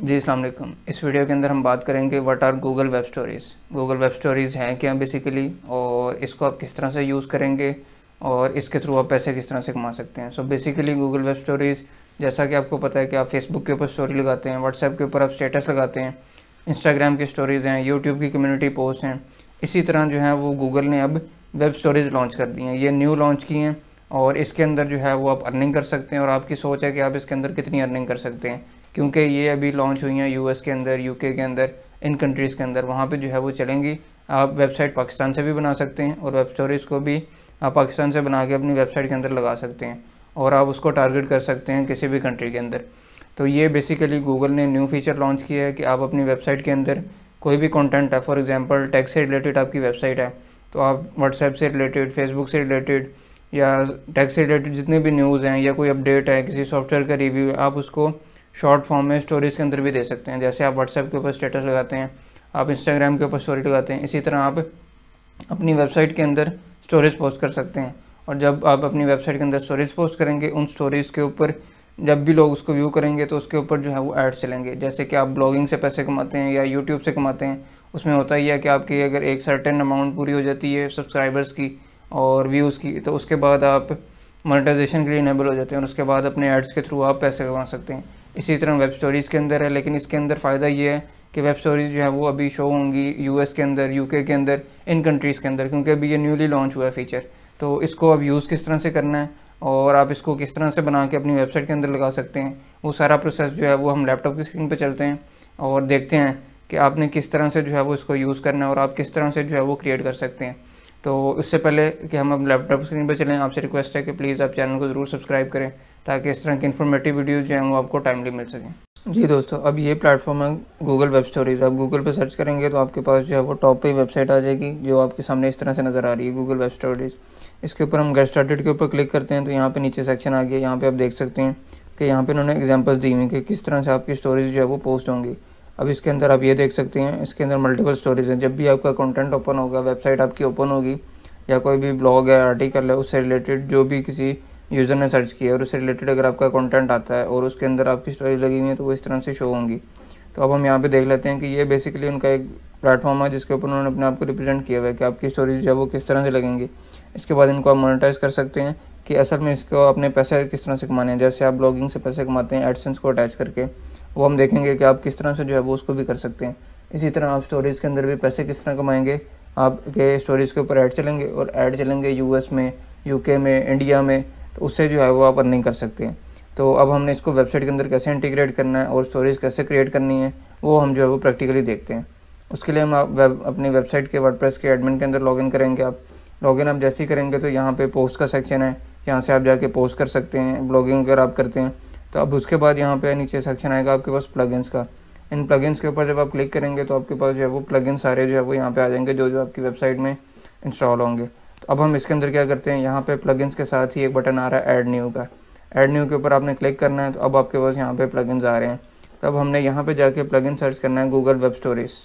जी वालेकुम इस वीडियो के अंदर हम बात करेंगे what are Google web stories Google web stories हैं क्या बेसिकली और इसको आप किस तरह से यूज़ करेंगे और इसके थ्रू आप पैसे किस तरह से कमा सकते हैं so basically Google web stories जैसा कि आपको पता है कि आप फेसबुक के ऊपर स्टोरी लगाते हैं व्हाट्सएप के ऊपर आप स्टेटस लगाते हैं इंस्टाग्राम की स्टोरीज़ हैं यूट्यूब की कम्यूनिटी पोस्ट हैं इसी तरह जो है वो गूगल ने अब वेब स्टोरीज़ लॉन्च कर दी हैं ये न्यू लॉन्च की हैं और इसके अंदर जो है वो आप अर्निंग कर सकते हैं और आपकी सोच है कि आप इसके अंदर कितनी अर्निंग कर सकते हैं क्योंकि ये अभी लॉन्च हुई हैं यूएस के अंदर यूके के अंदर इन कंट्रीज़ के अंदर वहाँ पे जो है वो चलेंगी आप वेबसाइट पाकिस्तान से भी बना सकते हैं और वेब स्टोरीज को भी आप पाकिस्तान से बना के अपनी वेबसाइट के अंदर लगा सकते हैं और आप उसको टारगेट कर सकते हैं किसी भी कंट्री के अंदर तो ये बेसिकली गूगल ने न्यू फीचर लॉन्च किया है कि आप अपनी वेबसाइट के अंदर कोई भी कंटेंट है फॉर एग्जांपल टैक्स से रिलेटेड आपकी वेबसाइट है तो आप व्हाट्सएप से रिलेटेड फेसबुक से रिलेटेड या टैक्स से रिलेटेड जितने भी न्यूज़ हैं या कोई अपडेट है किसी सॉफ्टवेयर का रिव्यू आप उसको शॉर्ट फॉर्म में स्टोरीज़ के अंदर भी दे सकते हैं जैसे आप व्हाट्सएप के ऊपर स्टेटस लगाते हैं आप इंस्टाग्राम के ऊपर स्टोरी लगाते हैं इसी तरह आप अपनी वेबसाइट के अंदर स्टोरीज पोस्ट कर सकते हैं और जब आप अपनी वेबसाइट के अंदर स्टोरीज पोस्ट करेंगे उन स्टोरीज़ के ऊपर जब भी लोग उसको व्यू करेंगे तो उसके ऊपर जो है वो एड्स चलेंगे जैसे कि आप ब्लॉगिंग से पैसे कमाते हैं या यूट्यूब से कमाते हैं उसमें होता ही है कि आपकी अगर एक सर्टेन अमाउंट पूरी हो जाती है सब्सक्राइबर्स की और व्यूज़ की तो उसके बाद आप मोनेटाइजेशन के लिए इनेबल हो जाते हैं और उसके बाद अपने एड्स के थ्रू आप पैसे कमा सकते हैं इसी तरह वेब स्टोरीज़ के अंदर है लेकिन इसके अंदर फ़ायदा ये है कि वेब स्टोरीज़ जो है वो अभी शो होंगी यूएस के अंदर यूके के अंदर इन कंट्रीज़ के अंदर क्योंकि अभी ये न्यूली लॉन्च हुआ है फीचर तो इसको अब यूज़ किस तरह से करना है और आप इसको किस तरह से बना के अपनी वेबसाइट के अंदर लगा सकते हैं वो सारा प्रोसेस जो है वो हम लैपटॉप की स्क्रीन पर चलते हैं और देखते हैं कि आपने किस तरह से जो है वो इसको यूज़ करना है और आप किस तरह से जो है वो क्रिएट कर सकते हैं तो उससे पहले कि हम अब लैपटॉप स्क्रीन पर चलें आपसे रिक्वेस्ट है कि प्लीज़ आप चैनल को ज़रूर सब्सक्राइब करें ताकि इस तरह की इन्फॉर्मेटिव वीडियोज़ जो हैं वो आपको टाइमली मिल सकें जी दोस्तों अब ये प्लेटफॉर्म है गूगल वेब स्टोरीज़ आप गूगल पर सर्च करेंगे तो आपके पास जो है वो टॉप पर वेबसाइट आ जाएगी जो आपके सामने इस तरह से नज़र आ रही है गूगल वेब स्टोरीज़ इसके ऊपर हम गेस्ट स्टार्टेड के ऊपर क्लिक करते हैं तो यहाँ पर नीचे सेक्शन आ गया यहाँ पर आप देख सकते हैं कि यहाँ पर इन्होंने एग्जाम्पल्स दी हुई कि किस तरह से आपकी स्टोरीज़ जो है वो पोस्ट होंगी अब इसके अंदर आप ये देख सकते हैं इसके अंदर मल्टीपल स्टोरीज़ हैं जब भी आपका कंटेंट ओपन होगा वेबसाइट आपकी ओपन होगी या कोई भी ब्लॉग है आर्टिकल है उससे रिलेटेड जो भी किसी यूज़र ने सर्च किया और उससे रिलेटेड अगर आपका कंटेंट आता है और उसके अंदर आपकी स्टोरी लगी हुई है तो वो इस तरह से शो होंगी तो अब हम यहाँ पर देख लेते हैं कि ये बेसिकली उनका एक प्लेटफॉर्म है जिसके ऊपर उन्होंने अपने आप को रिप्रेजेंट किया हुआ है कि आपकी स्टोरीज जो है वो किस तरह से लगेंगी इसके बाद इनको आप मोनेटाइज कर सकते हैं कि असल में इसको अपने पैसे किस तरह से कमाने हैं जैसे आप ब्लॉगिंग से पैसे कमाते हैं एडसेंस को अटैच करके वो हम देखेंगे कि आप किस तरह से जो है वो उसको भी कर सकते हैं इसी तरह आप स्टोरीज़ के अंदर भी पैसे किस तरह कमाएंगे आपके स्टोरीज़ के ऊपर ऐड चलेंगे और ऐड चलेंगे यूएस में यूके में इंडिया में तो उससे जो है वो आप अर्निंग कर सकते हैं तो अब हमने इसको वेबसाइट के अंदर कैसे इंटीग्रेट करना है और स्टोरीज़ कैसे क्रिएट करनी है वो हम जो है वो प्रैक्टिकली देखते हैं उसके लिए हम आप वेब अपनी वेबसाइट के वर्डप्रेस के एडमिन के अंदर लॉगिन करेंगे आप लॉगिन आप जैसे ही करेंगे तो यहाँ पे पोस्ट का सेक्शन है यहाँ से आप जाके पोस्ट कर सकते हैं ब्लॉगिंग अगर आप करते हैं तो अब उसके बाद यहाँ पे नीचे सेक्शन आएगा आपके पास प्लगइन्स का इन प्लगइन्स के ऊपर जब आप क्लिक करेंगे तो आपके पास जो है वो प्लगइन सारे जो है वो यहाँ पे आ जाएंगे जो जो आपकी वेबसाइट में इंस्टॉल होंगे तो अब हम इसके अंदर क्या करते हैं यहाँ पे प्लगइन्स के साथ ही एक बटन आ रहा है ऐड न्यू का ऐड न्यू के ऊपर आपने क्लिक करना है तो अब आपके पास यहाँ पे प्लगइन्स आ रहे हैं तो अब हमने यहाँ पे जाके प्लगइन सर्च करना है गूगल वेब स्टोरीज़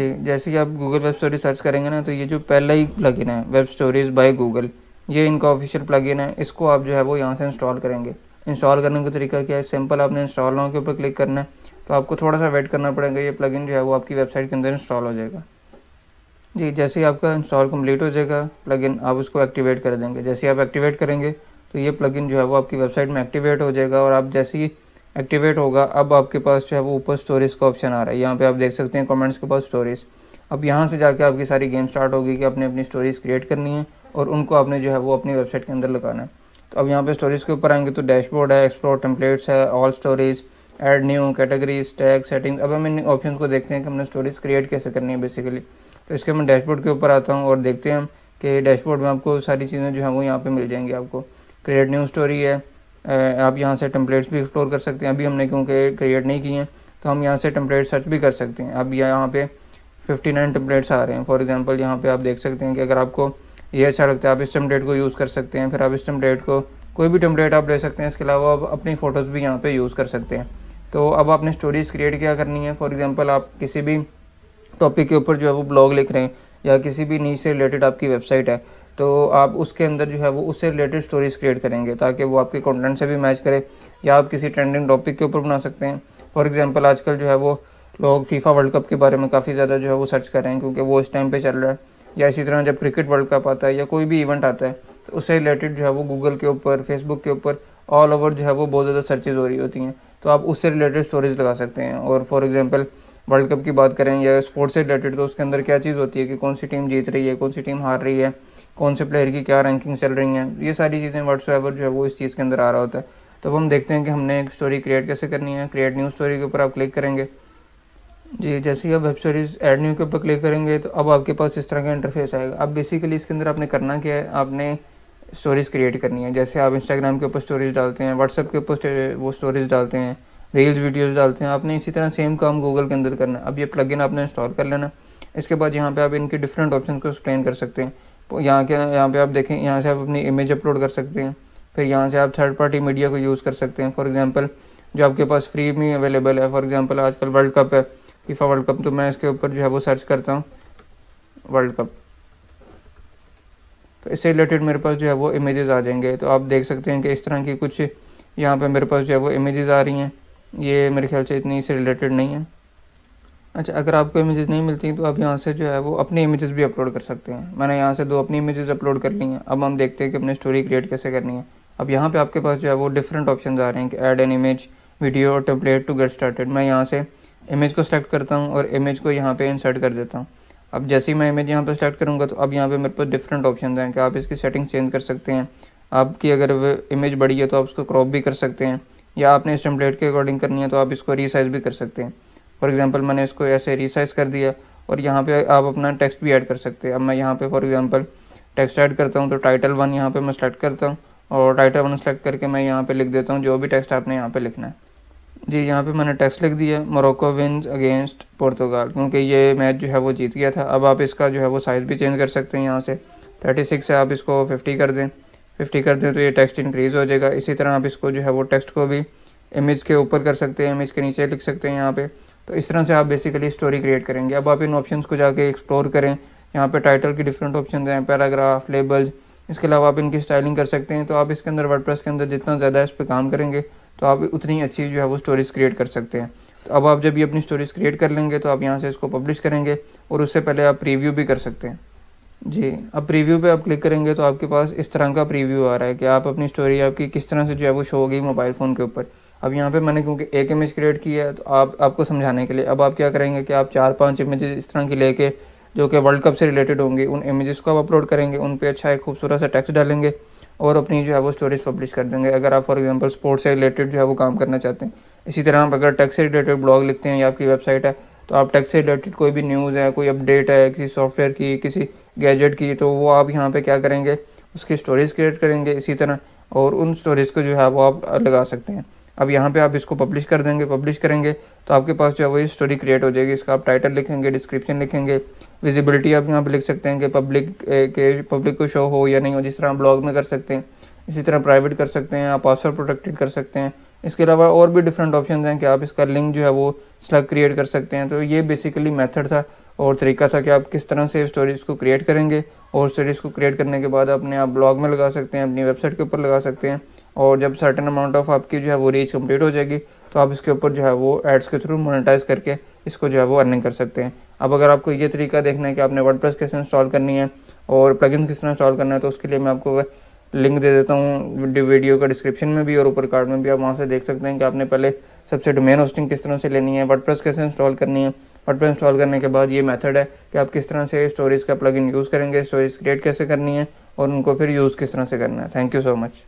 जी जैसे कि आप गूगल वेब स्टोरी सर्च करेंगे ना तो ये जो पहला ही प्लगइन है वेब स्टोरीज़ बाय गूगल ये इनका ऑफिशियल प्लगइन है इसको आप जो है वो यहाँ से इंस्टॉल करेंगे इंस्टॉल करने का तरीका क्या है सिंपल आपने इंस्टॉल ना के ऊपर क्लिक करना है तो आपको थोड़ा सा वेट करना पड़ेगा ये प्लगइन जो है वो आपकी वेबसाइट के अंदर इंस्टॉल हो जाएगा जी जैसे ही आपका इंस्टॉल कम्प्लीट हो जाएगा प्लगइन आप उसको एक्टिवेट कर देंगे जैसे ही आप एक्टिवेट करेंगे तो ये प्लगइन जो है वो आपकी वेबसाइट में एक्टिवेट हो जाएगा और आप जैसे ही एक्टिवेट होगा अब आपके पास जो है वो ऊपर स्टोरेज का ऑप्शन आ रहा है यहाँ पे आप देख सकते हैं कमेंट्स के पास स्टोरीज अब यहाँ से जाके आपकी सारी गेम स्टार्ट होगी कि आपने अपनी स्टोरीज क्रिएट करनी है और उनको आपने जो है वो अपनी वेबसाइट के अंदर लगाना है तो अब यहाँ पे स्टोरीज़ के ऊपर आएंगे तो डैशबोर्ड है एक्सप्लोर टेम्पलेट्स है all stories add new categories tag setting अब हम इन ऑप्शन को देखते हैं कि हमने स्टोरीज क्रिएट कैसे करनी है बेसिकली तो इसके मैं डैशबोर्ड के ऊपर आता हूँ और देखते हैं हम कि डैशबोर्ड में आपको सारी चीज़ें जो है वो यहाँ पर मिल जाएंगी आपको क्रिएट न्यू स्टोरी है आप यहाँ से टेम्पलेट्स भी एक्सप्लोर कर सकते हैं अभी हमने क्योंकि क्रिएट नहीं किए हैं तो हम यहाँ से टेम्पलेट सर्च भी कर सकते हैं अब यहाँ पे 59 नाइन टेम्पलेट्स आ रहे हैं फॉर एग्जांपल यहाँ पे आप देख सकते हैं कि अगर आपको ये अच्छा लगता है आप इस टेम्पलेट को यूज़ कर सकते हैं फिर आप इस टेम्पलेट को कोई भी टेम्पलेट आप ले सकते हैं इसके अलावा आप अपनी फ़ोटोज़ भी यहाँ पर यूज़ कर सकते हैं तो अब आपने स्टोरीज़ क्रिएट क्या करनी है फॉर एग्ज़ाम्पल आप किसी भी टॉपिक के ऊपर जो है वो ब्लॉग लिख रहे हैं या किसी भी नीच से रिलेटेड आपकी वेबसाइट है तो आप उसके अंदर जो है वो उससे रिलेटेड स्टोरीज क्रिएट करेंगे ताकि वो आपके कंटेंट से भी मैच करे या आप किसी ट्रेंडिंग टॉपिक के ऊपर बना सकते हैं फॉर एग्ज़ाम्पल आजकल जो है वो लोग फीफा वर्ल्ड कप के बारे में काफ़ी ज़्यादा जो है वो सर्च कर रहे हैं क्योंकि वो इस टाइम पे चल रहा है या इसी तरह जब क्रिकेट वर्ल्ड कप आता है या कोई भी इवेंट आता है तो उससे रिलेटेड जो है वो गूगल के ऊपर फेसबुक के ऊपर ऑल ओवर जो है वो बहुत ज़्यादा सर्चेज हो रही होती हैं तो आप उससे रिलेटेड स्टोरीज लगा सकते हैं और फॉर एग्जाम्पल वर्ल्ड कप की बात करें या स्पोर्ट्स से रिलेटेड तो उसके अंदर क्या चीज़ होती है कि कौन सी टीम जीत रही है कौन सी टीम हार रही है कौन से प्लेयर की क्या रैंकिंग चल रही हैं ये सारी चीज़ें वाट्स एवर जो है वो इस चीज़ के अंदर आ रहा होता है तो अब हम देखते हैं कि हमने एक स्टोरी क्रिएट कैसे करनी है क्रिएट न्यू स्टोरी के ऊपर आप क्लिक करेंगे जी जैसे ही आप वेब स्टोरीज एड न्यू के ऊपर क्लिक करेंगे तो अब आपके पास इस तरह का इंटरफेस आएगा अब बेसिकली इसके अंदर आपने करना क्या है आपने स्टोरीज़ क्रिएट करनी है जैसे आप इंस्टाग्राम के ऊपर स्टोरीज डालते हैं व्हाट्सअप के ऊपर वो स्टोरीज डालते हैं रील्स वीडियोज डालते हैं आपने इसी तरह सेम काम गूगल के अंदर करना है अब ये प्लगइन आपने इंस्टॉल कर लेना इसके बाद यहाँ पे आप इनके डिफरेंट ऑप्शन को एक्सप्लेन कर सकते हैं यहाँ के यहाँ पे आप देखें यहाँ से आप अपनी इमेज अपलोड कर सकते हैं फिर यहाँ से आप थर्ड पार्टी मीडिया को यूज़ कर सकते हैं फॉर एग्ज़ाम्पल जो आपके पास फ्री में अवेलेबल है फॉर एग्ज़ाम्पल आजकल वर्ल्ड कप है फीफा वर्ल्ड कप तो मैं इसके ऊपर जो है वो सर्च करता हूँ वर्ल्ड कप तो इससे रिलेटेड मेरे पास जो है वो इमेजेस आ जाएंगे तो आप देख सकते हैं कि इस तरह की कुछ यहाँ पे मेरे पास जो है वो इमेज आ रही हैं ये मेरे ख्याल से इतनी से रिलेटेड नहीं है अच्छा अगर आपको इमेजेस नहीं मिलती तो आप यहाँ से जो है वो अपनी इमेजेस भी अपलोड कर सकते हैं मैंने यहाँ से दो अपनी इमेजेस अपलोड कर ली हैं अब हम देखते हैं कि अपनी स्टोरी क्रिएट कैसे करनी है अब यहाँ पे आपके पास जो है वो डिफरेंट ऑप्शन आ रहे हैं कि ऐड एन इमेज वीडियो और टेम्पलेट टू गेट स्टार्टेड मैं यहाँ से इमेज को सेलेक्ट करता हूँ और इमेज को यहाँ पर इंसर्ट कर देता हूँ अब जैसे ही मैं इमेज यहाँ पर सेलेक्ट करूँगा तो अब यहाँ पर मेरे पास डिफरेंट ऑप्शन हैं कि आप इसकी सेटिंग चेंज कर सकते हैं आपकी अगर इमेज बड़ी है तो आप उसको क्रॉप भी कर सकते हैं या आपने इस टेम्पलेट के अकॉर्डिंग करनी है तो आप इसको रीसाइज भी कर सकते हैं फॉर एग्ज़ाम्पल मैंने इसको ऐसे रिसाइज कर दिया और यहाँ पे आप अपना टेक्स्ट भी ऐड कर सकते हैं अब मैं यहाँ पे फॉर एग्जांपल टेक्स्ट ऐड करता हूँ तो टाइटल वन यहाँ पे मैं सेलेक्ट करता हूँ और टाइटल वन सेलेक्ट करके मैं यहाँ पे लिख देता हूँ जो भी टेक्स्ट आपने यहाँ पे लिखना है जी यहाँ पे मैंने टेक्स्ट लिख दिया मोरक्को विंस अगेंस्ट पुर्तगाल क्योंकि ये मैच जो है वो जीत गया था अब आप इसका जो है वो साइज़ भी चेंज कर सकते हैं यहाँ से थर्टी सिक्स है आप इसको फिफ्टी कर दें फिफ्टी कर दें तो ये टेक्स्ट इंक्रीज़ हो जाएगा इसी तरह आप इसको जो है वो टेक्स्ट को भी इमेज के ऊपर कर सकते हैं इमेज के नीचे लिख सकते हैं यहाँ पर तो इस तरह से आप बेसिकली स्टोरी क्रिएट करेंगे अब आप इन ऑप्शंस को जाके एक्सप्लोर करें यहाँ पे टाइटल के डिफरेंट ऑप्शन हैं पैराग्राफ लेबल्स इसके अलावा आप इनकी स्टाइलिंग कर सकते हैं तो आप इसके अंदर वर्ड के अंदर जितना ज़्यादा इस पर काम करेंगे तो आप उतनी अच्छी जो है वो स्टोरीज़ क्रिएट कर सकते हैं तो अब आप जब ये अपनी स्टोरीज़ क्रिएट कर लेंगे तो आप यहाँ से इसको पब्लिश करेंगे और उससे पहले आप प्रीव्यू भी कर सकते हैं जी अब प्रीव्यू पे आप क्लिक करेंगे तो आपके पास इस तरह का प्रीव्यू आ रहा है कि आप अपनी स्टोरी आपकी किस तरह से जो है वो शो होगी मोबाइल फ़ोन के ऊपर अब यहाँ पे मैंने क्योंकि एक इमेज क्रिएट की है तो आप आपको समझाने के लिए अब आप क्या करेंगे कि आप चार पांच इमेजेस इस तरह की लेके जो कि वर्ल्ड कप से रिलेटेड होंगे उन इमेजेस को आप अपलोड करेंगे उन पर अच्छा एक खूबसूरत सा टेक्स्ट डालेंगे और अपनी जो है वो स्टोरीज पब्लिश कर देंगे अगर आप फॉर एग्जाम्पल स्पोर्ट्स से रिलेटेड जो है वो काम करना चाहते हैं इसी तरह आप अगर टेक्स से रिलेटेड ब्लॉग लिखते हैं या आपकी वेबसाइट है तो आप टेक्स से रिलेटेड कोई भी न्यूज़ है कोई अपडेट है किसी सॉफ्टवेयर की किसी गैजेट की तो वो आप यहाँ पर क्या करेंगे उसकी स्टोरीज क्रिएट करेंगे इसी तरह और उन स्टोरीज को जो है वो आप लगा सकते हैं अब यहाँ पे आप इसको पब्लिश कर देंगे पब्लिश करेंगे तो आपके पास जो है वही स्टोरी क्रिएट हो जाएगी इसका आप टाइटल लिखेंगे डिस्क्रिप्शन लिखेंगे विजिबिलिटी आप यहाँ पे लिख सकते हैं कि पब्लिक के पब्लिक को शो हो या नहीं हो जिस तरह आप ब्लॉग में कर सकते हैं इसी तरह प्राइवेट कर सकते हैं आप पासवर्ड प्रोटेक्टेड कर सकते हैं इसके अलावा और भी डिफरेंट ऑप्शन हैं कि आप इसका लिंक जो है वो स्लग क्रिएट कर सकते हैं तो ये बेसिकली मेथड था और तरीका था कि आप किस तरह से स्टोरीज को क्रिएट करेंगे और स्टोरीज को क्रिएट करने के बाद अपने आप ब्लॉग में लगा सकते हैं अपनी वेबसाइट के ऊपर लगा सकते हैं और जब सर्टन अमाउंट ऑफ आपकी जो है वो रीच कंप्लीट हो जाएगी तो आप इसके ऊपर जो है वो एड्स के थ्रू मोनेटाइज करके इसको जो है वो अर्निंग कर सकते हैं अब अगर आपको ये तरीका देखना है कि आपने वर्ड कैसे इंस्टॉल करनी है और इन किस तरह इंस्टॉल करना है तो उसके लिए मैं आपको लिंक दे देता हूँ वीडियो का डिस्क्रिप्शन में भी और ऊपर कार्ड में भी आप वहाँ से देख सकते हैं कि आपने पहले सबसे डोमेन होस्टिंग किस तरह से लेनी है वर्ड कैसे इंस्टॉल करनी है वर्ड इंस्टॉल करने के बाद ये मेथड है कि आप किस तरह से स्टोरीज़ का प्लगइन यूज़ करेंगे स्टोरीज क्रिएट कैसे करनी है और उनको फिर यूज़ किस तरह से करना है थैंक यू सो मच